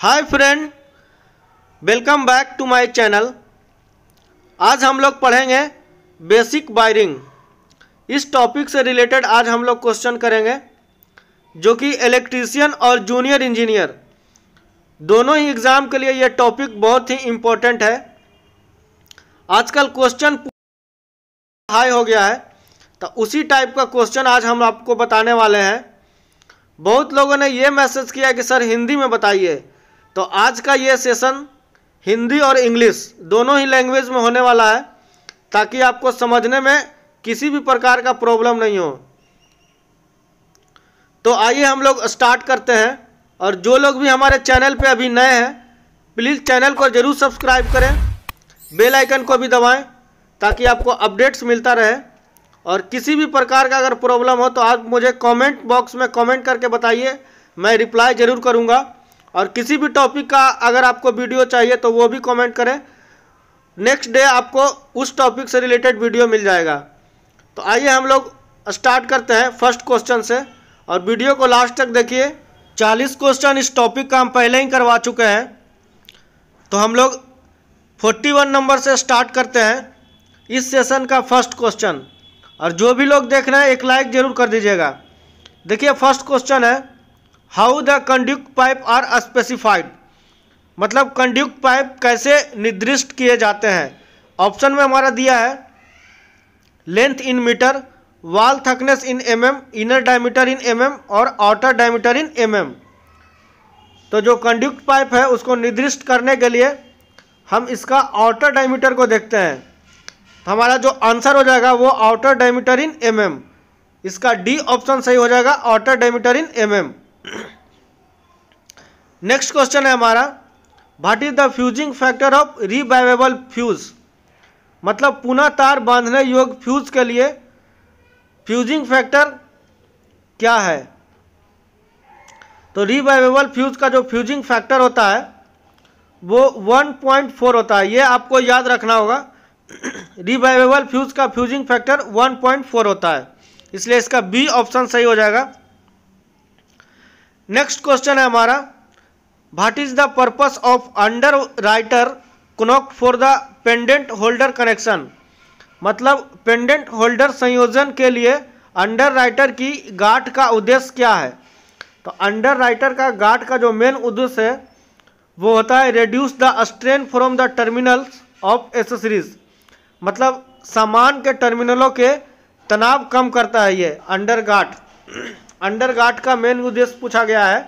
hi friend welcome back to my channel आज हम लोग पढ़ेंगे बेसिक वायरिंग इस टॉपिक से रिलेटेड आज हम लोग क्वेश्चन करेंगे जो कि इलेक्ट्रीशियन और जूनियर इंजीनियर दोनों ही एग्ज़ाम के लिए यह टॉपिक बहुत ही इम्पोर्टेंट है आजकल क्वेश्चन हाई हो गया है तो उसी टाइप का क्वेश्चन आज हम आपको बताने वाले हैं बहुत लोगों ने ये मैसेज किया कि सर हिंदी में बताइए तो आज का ये सेशन हिंदी और इंग्लिश दोनों ही लैंग्वेज में होने वाला है ताकि आपको समझने में किसी भी प्रकार का प्रॉब्लम नहीं हो तो आइए हम लोग स्टार्ट करते हैं और जो लोग भी हमारे चैनल पे अभी नए हैं प्लीज़ चैनल को ज़रूर सब्सक्राइब करें बेल आइकन को भी दबाएं ताकि आपको अपडेट्स मिलता रहे और किसी भी प्रकार का अगर प्रॉब्लम हो तो आप मुझे कमेंट बॉक्स में कमेंट करके बताइए मैं रिप्लाई ज़रूर करूँगा और किसी भी टॉपिक का अगर आपको वीडियो चाहिए तो वो भी कमेंट करें नेक्स्ट डे आपको उस टॉपिक से रिलेटेड वीडियो मिल जाएगा तो आइए हम लोग स्टार्ट करते हैं फर्स्ट क्वेश्चन से और वीडियो को लास्ट तक देखिए चालीस क्वेश्चन इस टॉपिक का हम पहले ही करवा चुके हैं तो हम लोग फोर्टी वन नंबर से स्टार्ट करते हैं इस सेशन का फर्स्ट क्वेश्चन और जो भी लोग देख रहे हैं एक लाइक ज़रूर कर दीजिएगा देखिए फर्स्ट क्वेश्चन है how the conduit pipe are specified मतलब कंड्यूक्ट पाइप कैसे निर्दिष्ट किए जाते हैं ऑप्शन में हमारा दिया है length in metre wall thickness in M M inner diameter in M M और outer diameter in M M तो जो कंड्यूक्ट पाइप है उसको निर्दिष्ट करने के लिए हम इसका आउटर डायमीटर को देखते हैं तो हमारा जो आंसर हो जाएगा वो outer diameter in M M इसका डी ऑप्शन सही हो जाएगा outer diameter in M M next question है हमारा what is the fusing factor of rewirable fuse मतलब पुनः तार बांधने योग्य फ्यूज के लिए फ्यूजिंग फैक्टर क्या है तो रिवाइवेबल फ्यूज का जो फ्यूजिंग फैक्टर होता है वो 1.4 होता है ये आपको याद रखना होगा रिवाइवेबल फ्यूज का फ्यूजिंग फैक्टर 1.4 होता है इसलिए इसका बी ऑप्शन सही हो जाएगा नेक्स्ट क्वेश्चन है हमारा what is the purpose of underwriter knot for the pendant holder connection मतलब पेंडेंट होल्डर संयोजन के लिए अंडर राइटर की गाठ का उद्देश्य क्या है तो अंडर राइटर का गाठ का जो मेन उद्देश्य है वो होता है reduce the strain from the terminals of accessories मतलब सामान के टर्मिनलों के तनाव कम करता है ये अंडर गाठ अंडर गार्ड का मेन उद्देश्य पूछा गया है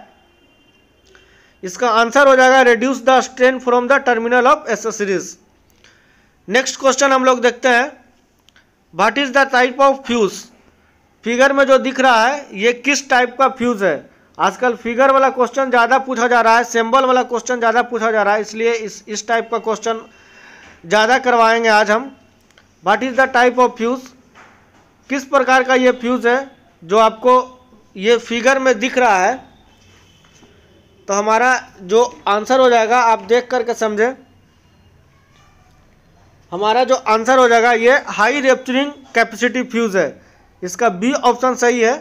इसका आंसर हो जाएगा reduce the strain from the terminal of accessories next question हम लोग देखते हैं what is the type of fuse figure में जो दिख रहा है ये किस टाइप का फ्यूज है आजकल फिगर वाला क्वेश्चन ज़्यादा पूछा जा रहा है सिंबल वाला क्वेश्चन ज़्यादा पूछा जा रहा है इसलिए इस इस टाइप का क्वेश्चन ज़्यादा करवाएंगे आज हम what is the type of fuse किस प्रकार का ये फ्यूज़ है जो आपको ये फिगर में दिख रहा है तो हमारा जो आंसर हो जाएगा आप देख करके समझें हमारा जो आंसर हो जाएगा ये हाई रेप्चरिंग कैपेसिटी फ्यूज़ है इसका बी ऑप्शन सही है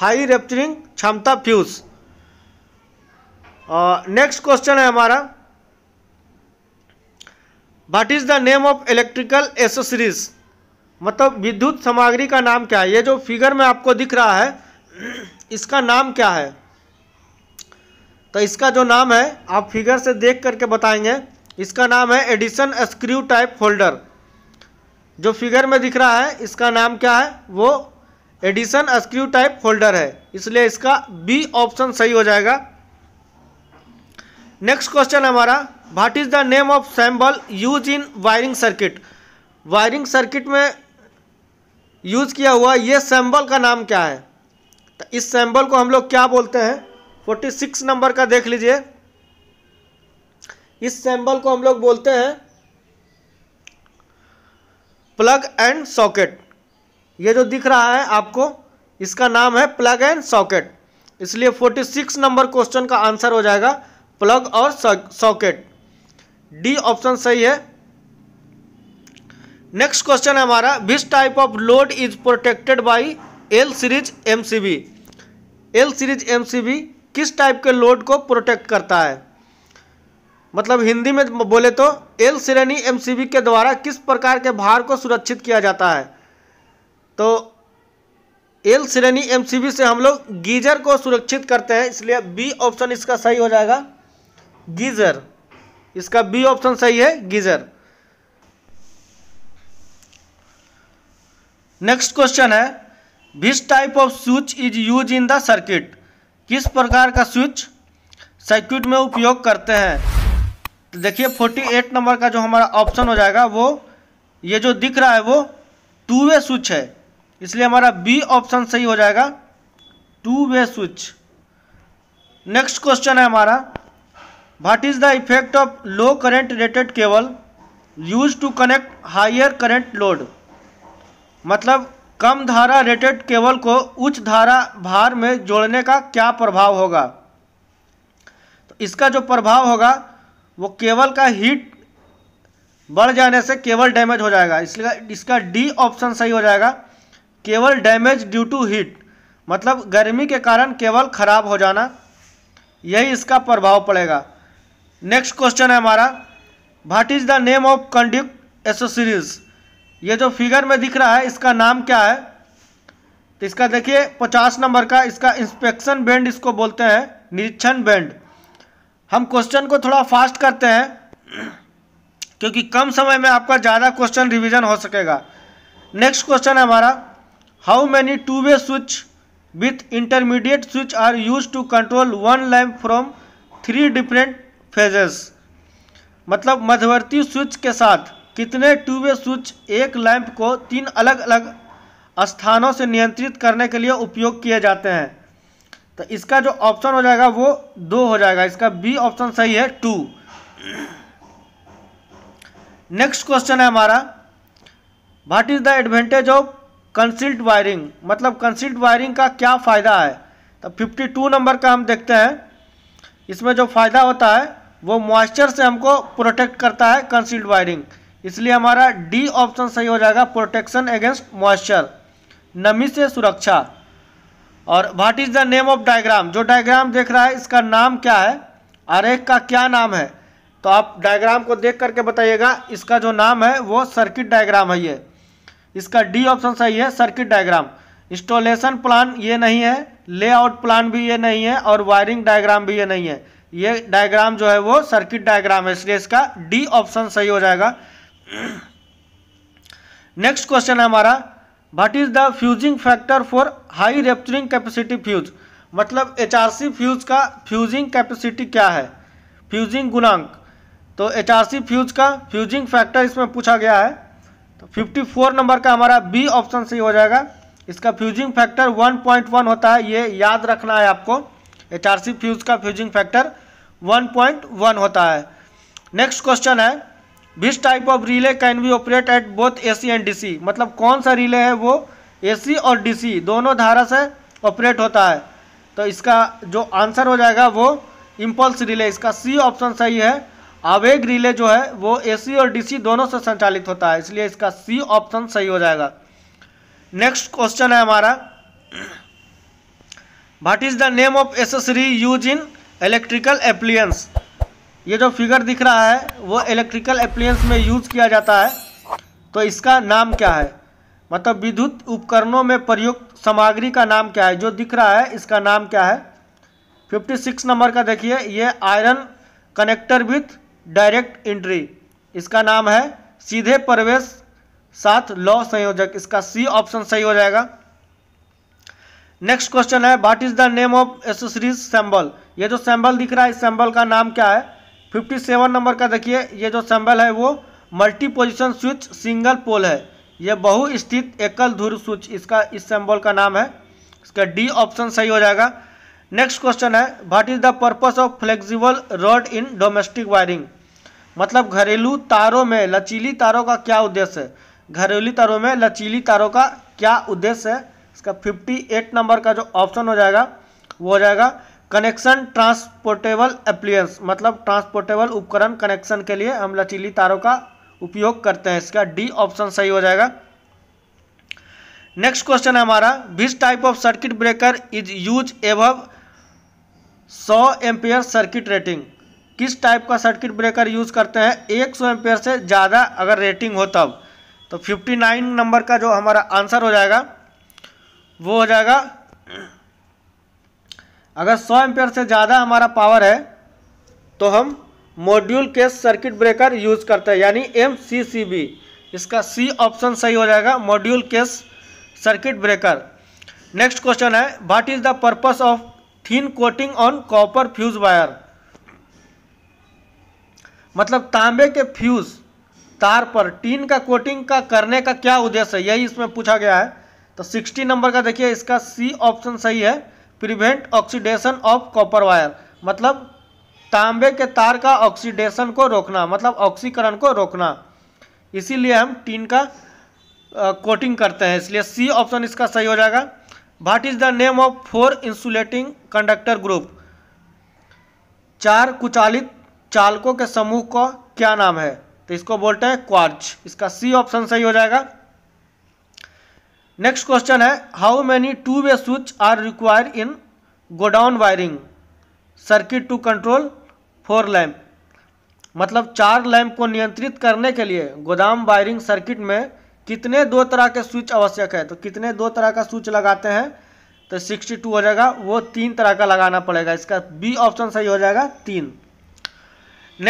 हाई रेप्चरिंग क्षमता फ्यूज़ नेक्स्ट क्वेश्चन है हमारा what is the name of electrical accessories मतलब विद्युत सामग्री का नाम क्या है ये जो फिगर में आपको दिख रहा है इसका नाम क्या है तो इसका जो नाम है आप फिगर से देख करके बताएंगे इसका नाम है एडिशन स्क्रू टाइप होल्डर जो फिगर में दिख रहा है इसका नाम क्या है वो एडिशन स्क्रू टाइप होल्डर है इसलिए इसका बी ऑप्शन सही हो जाएगा नेक्स्ट क्वेश्चन हमारा what is the name of symbol use in wiring circuit wiring circuit में यूज किया हुआ ये सैम्बल का नाम क्या है तो इस सैम्बल को हम लोग क्या बोलते हैं फोर्टी सिक्स नंबर का देख लीजिए इस सैम्बल को हम लोग बोलते हैं प्लग एंड सॉकेट ये जो दिख रहा है आपको इसका नाम है प्लग एंड सॉकेट इसलिए 46 नंबर क्वेश्चन का आंसर हो जाएगा प्लग और सॉकेट डी ऑप्शन सही है नेक्स्ट क्वेश्चन है हमारा which type of load is protected by L series M L series M किस टाइप के लोड को प्रोटेक्ट करता है मतलब हिंदी में बोले तो एल श्रेणी एम के द्वारा किस प्रकार के भार को सुरक्षित किया जाता है तो एल श्रेणी एम से हम लोग गीजर को सुरक्षित करते हैं इसलिए बी ऑप्शन इसका सही हो जाएगा गीजर इसका बी ऑप्शन सही है गीजर नेक्स्ट क्वेश्चन है which type of switch is use in the circuit किस प्रकार का स्विच सर्किट में उपयोग करते हैं तो देखिए 48 नंबर का जो हमारा ऑप्शन हो जाएगा वो ये जो दिख रहा है वो टू वे स्विच है इसलिए हमारा बी ऑप्शन सही हो जाएगा two way switch next question है हमारा what is the effect of low current rated cable use to connect higher current load मतलब कम धारा रेटेड केबल को उच्च धारा भार में जोड़ने का क्या प्रभाव होगा तो इसका जो प्रभाव होगा वो केबल का हीट बढ़ जाने से केबल डैमेज हो जाएगा इसलिए इसका डी ऑप्शन सही हो जाएगा cable damage due to heat मतलब गर्मी के कारण केबल खराब हो जाना यही इसका प्रभाव पड़ेगा नेक्स्ट क्वेश्चन है हमारा what is the name of conduit accessories ये जो फिगर में दिख रहा है इसका नाम क्या है तो इसका देखिए पचास नंबर का इसका इंस्पेक्शन बैंड इसको बोलते हैं निरीक्षण बैंड हम क्वेश्चन को थोड़ा फास्ट करते हैं क्योंकि कम समय में आपका ज़्यादा क्वेश्चन रिवीजन हो सकेगा नेक्स्ट क्वेश्चन है हमारा how many two way switch with intermediate switch are use to control one lamp from three different phases मतलब मध्यवर्ती स्विच के साथ कितने ट्यूबे स्विच एक लैंप को तीन अलग अलग स्थानों से नियंत्रित करने के लिए उपयोग किए जाते हैं तो इसका जो ऑप्शन हो जाएगा वो दो हो जाएगा इसका बी ऑप्शन सही है टू नेक्स्ट क्वेश्चन है हमारा what is the advantage of concealed wiring मतलब कंसिल्ट वायरिंग का क्या फ़ायदा है तो 52 नंबर का हम देखते हैं इसमें जो फ़ायदा होता है वो मॉइस्चर से हमको प्रोटेक्ट करता है कंसिल्ड वायरिंग इसलिए हमारा डी ऑप्शन सही हो जाएगा प्रोटेक्शन अगेंस्ट मॉइस्चर नमी से सुरक्षा और what is the name of diagram जो डायग्राम देख रहा है इसका नाम क्या है आरेख का क्या नाम है तो आप डायग्राम को देख करके बताइएगा इसका जो नाम है वो सर्किट डायग्राम है ये इसका डी ऑप्शन सही है सर्किट डायग्राम इंस्टॉलेशन प्लान ये नहीं है लेआउट प्लान भी ये नहीं है और वायरिंग डायग्राम भी ये नहीं है ये डायग्राम जो है वो सर्किट डायग्राम है इसलिए इसका डी ऑप्शन सही हो जाएगा नेक्स्ट क्वेश्चन है हमारा what is the fusing factor for high rupturing capacity fuse मतलब एच फ्यूज का फ्यूजिंग कैपेसिटी क्या है फ्यूजिंग गुणांक तो एच फ्यूज का फ्यूजिंग फैक्टर इसमें पूछा गया है तो 54 नंबर का हमारा बी ऑप्शन सही हो जाएगा इसका फ्यूजिंग फैक्टर 1.1 होता है ये याद रखना है आपको एच फ्यूज का फ्यूजिंग फैक्टर 1.1 होता है नेक्स्ट क्वेश्चन है which type of relay can be operate at both A and D मतलब कौन सा रिले है वो ए और डी दोनों धारा से ऑपरेट होता है तो इसका जो आंसर हो जाएगा वो इम्पल्स रिले इसका सी ऑप्शन सही है आवेग रिले जो है वो एसी और डीसी दोनों से संचालित होता है इसलिए इसका सी ऑप्शन सही हो जाएगा नेक्स्ट क्वेश्चन है हमारा what is the name of accessory use in electrical appliances ये जो फिगर दिख रहा है वो इलेक्ट्रिकल अप्लियंस में यूज़ किया जाता है तो इसका नाम क्या है मतलब विद्युत उपकरणों में प्रयुक्त सामग्री का नाम क्या है जो दिख रहा है इसका नाम क्या है 56 नंबर का देखिए ये iron connector with direct entry इसका नाम है सीधे प्रवेश साथ लॉ संयोजक इसका सी ऑप्शन सही हो जाएगा नेक्स्ट क्वेश्चन है what is the name of accessories symbol ये जो सैम्बल दिख रहा है इस सैम्बल का नाम क्या है फिफ्टी सेवन नंबर का देखिए ये जो सैम्बल है वो multi position switch single pole है ये बहु स्थित एकल धुर स्विच इसका इस सैम्बल का नाम है इसका डी ऑप्शन सही हो जाएगा नेक्स्ट क्वेश्चन है what is the purpose of flexible rod in domestic wiring मतलब घरेलू तारों में लचीली तारों का क्या उद्देश्य है घरेलू तारों में लचीली तारों का क्या उद्देश्य है इसका 58 नंबर का जो ऑप्शन हो जाएगा वो हो जाएगा कनेक्शन ट्रांसपोर्टेबल एप्लियंस मतलब ट्रांसपोर्टेबल उपकरण कनेक्शन के लिए हम लचीली तारों का उपयोग करते हैं इसका डी ऑप्शन सही हो जाएगा नेक्स्ट क्वेश्चन है हमारा which type of circuit breaker is use above 100 ampere circuit rating किस टाइप का सर्किट ब्रेकर यूज़ करते हैं 100 सौ एम्पियर से ज़्यादा अगर रेटिंग हो तब तो 59 नंबर का जो हमारा आंसर हो जाएगा वो हो जाएगा अगर 100 एम्पेयर से ज़्यादा हमारा पावर है तो हम मॉड्यूल के सर्किट ब्रेकर यूज करते हैं यानी एम सी सी बी इसका सी ऑप्शन सही हो जाएगा module case circuit breaker next question है what is the purpose of thin coating on copper fuse wire मतलब तांबे के फ्यूज तार पर टीन का कोटिंग का करने का क्या उद्देश्य है यही इसमें पूछा गया है तो 60 नंबर का देखिए इसका सी ऑप्शन सही है prevent oxidation of copper wire मतलब तांबे के तार का ऑक्सीडेशन को रोकना मतलब ऑक्सीकरण को रोकना इसीलिए हम टीन का कोटिंग कोटिंग करते हैं इसलिए सी ऑप्शन इसका सही हो जाएगा what is the name of four insulating conductor group चार कुचालित चालकों के समूह का क्या नाम है तो इसको बोलते हैं क्वार्च इसका सी ऑप्शन सही हो जाएगा नेक्स्ट क्वेश्चन है how many two way switch are require in godown wiring circuit to control four lamp मतलब चार लैम्प को नियंत्रित करने के लिए गोदाम वायरिंग सर्किट में कितने दो तरह के स्विच आवश्यक है तो कितने दो तरह का स्विच लगाते हैं तो सिक्सटी टू हो जाएगा वो तीन तरह का लगाना पड़ेगा इसका बी ऑप्शन सही हो जाएगा तीन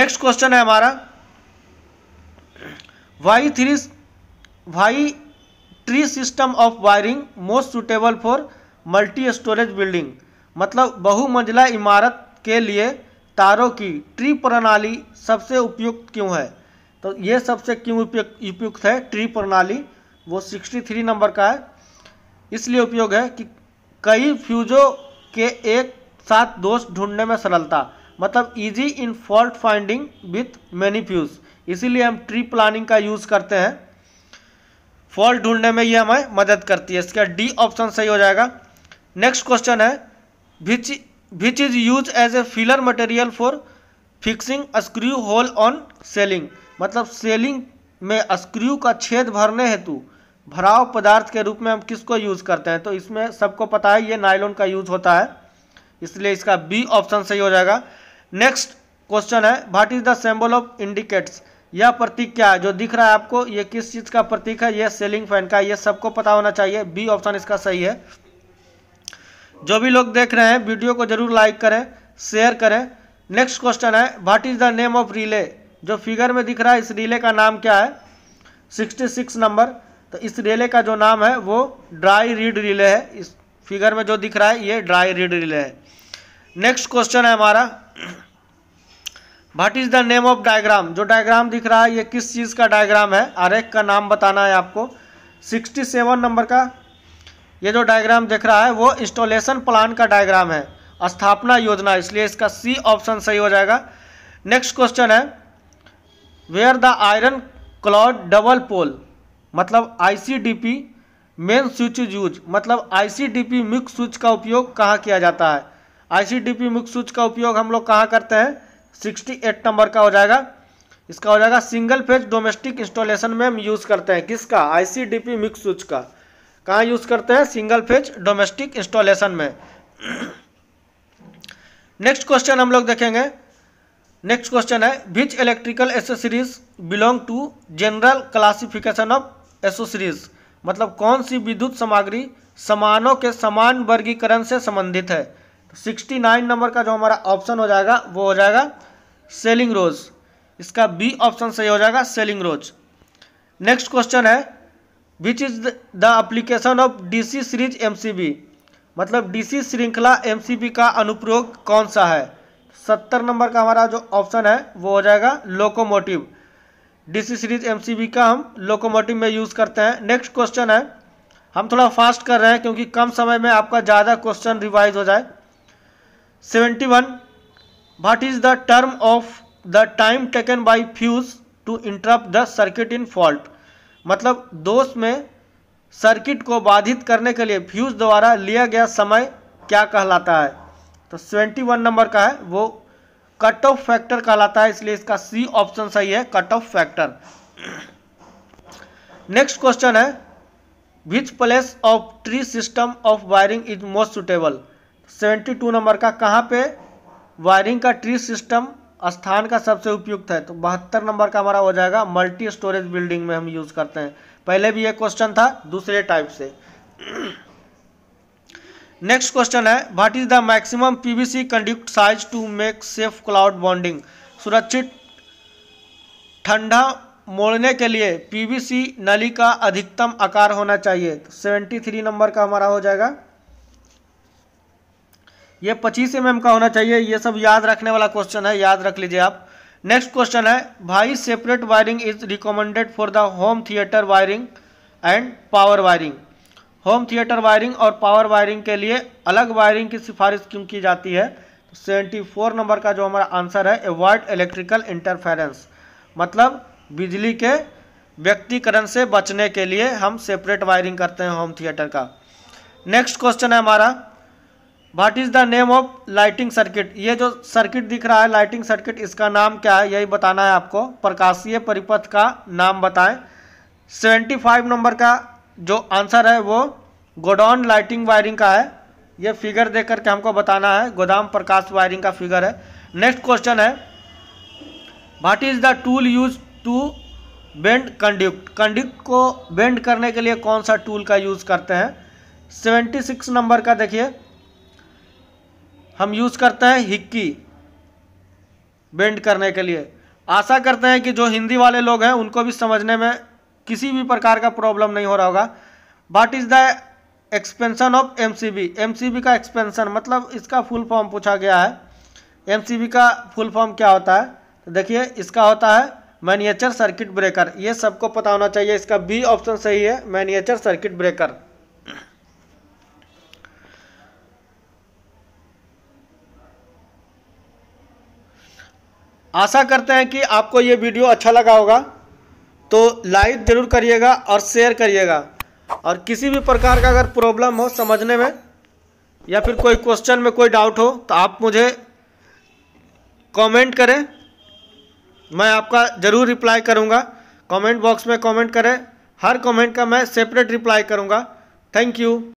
नेक्स्ट क्वेश्चन है हमारा why three why tree system of wiring most suitable for multi storage building मतलब बहुमंजिला इमारत के लिए तारों की ट्री प्रणाली सबसे उपयुक्त क्यों है तो ये सबसे क्यों उपयुक्त है ट्री प्रणाली वो 63 नंबर का है इसलिए उपयोग है कि कई फ्यूजों के एक साथ दोष ढूंढने में सरलता मतलब easy in fault finding with many fuse इसीलिए हम ट्री प्लानिंग का यूज़ करते हैं फॉल्ट ढूंढने में ये हमें मदद करती है इसका डी ऑप्शन सही हो जाएगा नेक्स्ट क्वेश्चन है which which is use as a filler material for fixing screw hole on ceiling मतलब सेलिंग में स्क्रू का छेद भरने हेतु भराव पदार्थ के रूप में हम किसको यूज़ करते हैं तो इसमें सबको पता है ये नाइलोन का यूज़ होता है इसलिए इसका बी ऑप्शन सही हो जाएगा नेक्स्ट क्वेश्चन है what is the symbol of indicates यह प्रतीक क्या है जो दिख रहा है आपको ये किस चीज़ का प्रतीक है ये सेलिंग फैन का ये सबको पता होना चाहिए बी ऑप्शन इसका सही है जो भी लोग देख रहे हैं वीडियो को जरूर लाइक करें शेयर करें नेक्स्ट क्वेश्चन है what is the name of relay जो फिगर में दिख रहा है इस रिले का नाम क्या है 66 नंबर तो इस रिले का जो नाम है वो ड्राई रीड रिले है इस फिगर में जो दिख रहा है ये ड्राई रीड रिले है नेक्स्ट क्वेश्चन है हमारा what is the name of diagram जो डायग्राम दिख रहा है ये किस चीज़ का डायग्राम है आरेख का नाम बताना है आपको 67 नंबर का ये जो डायग्राम दिख रहा है वो इंस्टॉलेशन प्लान का डायग्राम है स्थापना योजना इसलिए इसका सी ऑप्शन सही हो जाएगा नेक्स्ट क्वेश्चन है where the iron clad double pole मतलब आईसीडीपी मेन स्विच यूज मतलब आईसीडीपी मुख्य स्विच का उपयोग कहाँ किया जाता है आईसीडीपी मुख्य स्विच का उपयोग हम लोग कहाँ करते हैं सिक्सटी एट नंबर का हो जाएगा इसका हो जाएगा सिंगल फेज डोमेस्टिक इंस्टॉलेशन में हम यूज़ करते हैं किसका आईसीडीपी सी मिक्स स्विच का कहाँ यूज़ करते हैं सिंगल फेज डोमेस्टिक इंस्टॉलेशन में नेक्स्ट क्वेश्चन हम लोग देखेंगे नेक्स्ट क्वेश्चन है which electrical accessories belong to general classification of accessories मतलब कौन सी विद्युत सामग्री समानों के समान वर्गीकरण से संबंधित है तो सिक्सटी नाइन नंबर का जो हमारा ऑप्शन हो जाएगा वो हो जाएगा सेलिंग रोज इसका बी ऑप्शन सही हो जाएगा सेलिंग रोज नेक्स्ट क्वेश्चन है which is the application of DC series MCB मतलब डीसी श्रृंखला एमसीबी का अनुप्रयोग कौन सा है सत्तर नंबर का हमारा जो ऑप्शन है वो हो जाएगा लोकोमोटिव डीसी सीरीज एमसीबी का हम लोकोमोटिव में यूज़ करते हैं नेक्स्ट क्वेश्चन है हम थोड़ा फास्ट कर रहे हैं क्योंकि कम समय में आपका ज़्यादा क्वेश्चन रिवाइज हो जाए seventy one what is the term of the time taken by fuse to interrupt the circuit in fault मतलब दोष में सर्किट को बाधित करने के लिए फ्यूज द्वारा लिया गया समय क्या कहलाता है तो सेवेंटी वन नंबर का है वो कट ऑफ फैक्टर कहलाता है इसलिए इसका सी ऑप्शन सही है cut off factor next question है which place of tree system of wiring is most suitable seventy two number का कहाँ पे वायरिंग का ट्री सिस्टम स्थान का सबसे उपयुक्त है तो बहत्तर नंबर का हमारा हो जाएगा मल्टी स्टोरेज बिल्डिंग में हम यूज़ करते हैं पहले भी ये क्वेश्चन था दूसरे टाइप से नेक्स्ट क्वेश्चन है what is the maximum PVC conduct size to make safe cold bending सुरक्षित ठंडा मोड़ने के लिए पीवीसी नली का अधिकतम आकार होना चाहिए तो सेवेंटी थ्री नंबर का हमारा हो जाएगा ये पच्चीस एम का होना चाहिए ये सब याद रखने वाला क्वेश्चन है याद रख लीजिए आप नेक्स्ट क्वेश्चन है भाई separate wiring is recommended for the home theatre wiring and power wiring home theatre wiring और पावर वायरिंग के लिए अलग वायरिंग की सिफारिश क्यों की जाती है सेवेंटी फोर नंबर का जो हमारा आंसर है एवॉर्ड इलेक्ट्रिकल इंटरफेरेंस मतलब बिजली के व्यक्तिकरण से बचने के लिए हम सेपरेट वायरिंग करते हैं होम थिएटर का नेक्स्ट क्वेश्चन है हमारा what is the name of lighting circuit ये जो सर्किट दिख रहा है लाइटिंग सर्किट इसका नाम क्या है यही बताना है आपको प्रकाशीय परिपथ का नाम बताएं सेवेंटी फाइव नंबर का जो आंसर है वो गोडाउन लाइटिंग वायरिंग का है ये फिगर देख करके हमको बताना है गोदाम प्रकाश वायरिंग का फिगर है नेक्स्ट क्वेश्चन है what is the tool use to bend conduct conduct को बेंड करने के लिए कौन सा टूल का यूज़ करते हैं सेवेंटी सिक्स नंबर का देखिए हम यूज़ करते हैं हिक्की बेंड करने के लिए आशा करते हैं कि जो हिंदी वाले लोग हैं उनको भी समझने में किसी भी प्रकार का प्रॉब्लम नहीं हो रहा होगा what is the expansion of M C का एक्सपेंशन मतलब इसका फुल फॉर्म पूछा गया है एम का फुल फॉर्म क्या होता है तो देखिए इसका होता है मैनिएचर सर्किट ब्रेकर ये सबको पता होना चाहिए इसका बी ऑप्शन सही है मैनिएचर सर्किट ब्रेकर आशा करते हैं कि आपको ये वीडियो अच्छा लगा होगा तो लाइक ज़रूर करिएगा और शेयर करिएगा और किसी भी प्रकार का अगर प्रॉब्लम हो समझने में या फिर कोई क्वेश्चन में कोई डाउट हो तो आप मुझे कमेंट करें मैं आपका ज़रूर रिप्लाई करूँगा कमेंट बॉक्स में कमेंट करें हर कमेंट का मैं सेपरेट रिप्लाई करूंगा थैंक यू